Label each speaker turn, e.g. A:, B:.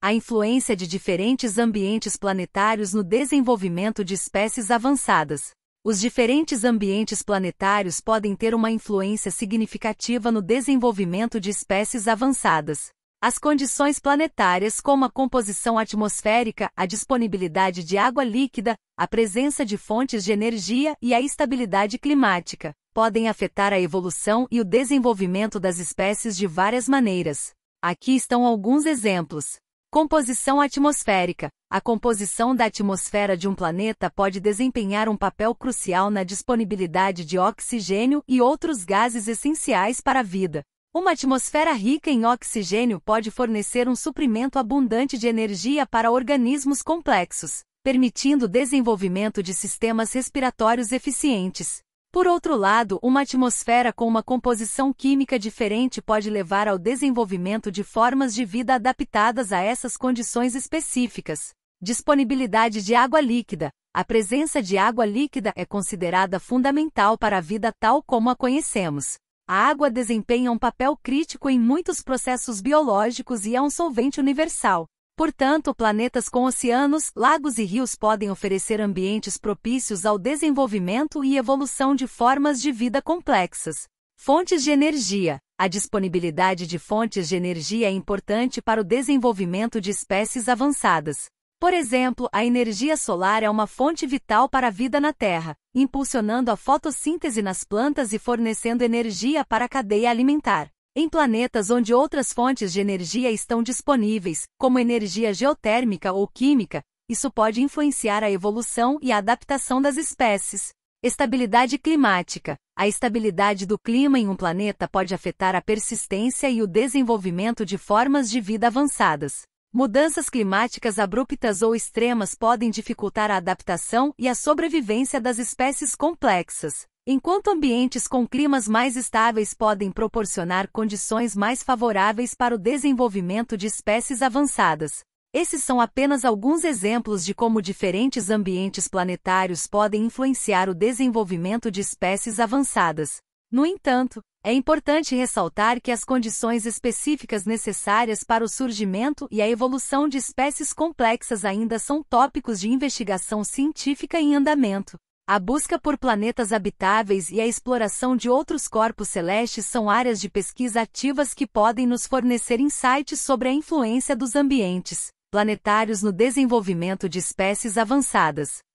A: a influência de diferentes ambientes planetários no desenvolvimento de espécies avançadas. Os diferentes ambientes planetários podem ter uma influência significativa no desenvolvimento de espécies avançadas. As condições planetárias, como a composição atmosférica, a disponibilidade de água líquida, a presença de fontes de energia e a estabilidade climática, podem afetar a evolução e o desenvolvimento das espécies de várias maneiras. Aqui estão alguns exemplos. Composição atmosférica. A composição da atmosfera de um planeta pode desempenhar um papel crucial na disponibilidade de oxigênio e outros gases essenciais para a vida. Uma atmosfera rica em oxigênio pode fornecer um suprimento abundante de energia para organismos complexos, permitindo o desenvolvimento de sistemas respiratórios eficientes. Por outro lado, uma atmosfera com uma composição química diferente pode levar ao desenvolvimento de formas de vida adaptadas a essas condições específicas. Disponibilidade de água líquida. A presença de água líquida é considerada fundamental para a vida tal como a conhecemos. A água desempenha um papel crítico em muitos processos biológicos e é um solvente universal. Portanto, planetas com oceanos, lagos e rios podem oferecer ambientes propícios ao desenvolvimento e evolução de formas de vida complexas. Fontes de energia. A disponibilidade de fontes de energia é importante para o desenvolvimento de espécies avançadas. Por exemplo, a energia solar é uma fonte vital para a vida na Terra, impulsionando a fotossíntese nas plantas e fornecendo energia para a cadeia alimentar. Em planetas onde outras fontes de energia estão disponíveis, como energia geotérmica ou química, isso pode influenciar a evolução e a adaptação das espécies. Estabilidade climática. A estabilidade do clima em um planeta pode afetar a persistência e o desenvolvimento de formas de vida avançadas. Mudanças climáticas abruptas ou extremas podem dificultar a adaptação e a sobrevivência das espécies complexas. Enquanto ambientes com climas mais estáveis podem proporcionar condições mais favoráveis para o desenvolvimento de espécies avançadas, esses são apenas alguns exemplos de como diferentes ambientes planetários podem influenciar o desenvolvimento de espécies avançadas. No entanto, é importante ressaltar que as condições específicas necessárias para o surgimento e a evolução de espécies complexas ainda são tópicos de investigação científica em andamento. A busca por planetas habitáveis e a exploração de outros corpos celestes são áreas de pesquisa ativas que podem nos fornecer insights sobre a influência dos ambientes planetários no desenvolvimento de espécies avançadas.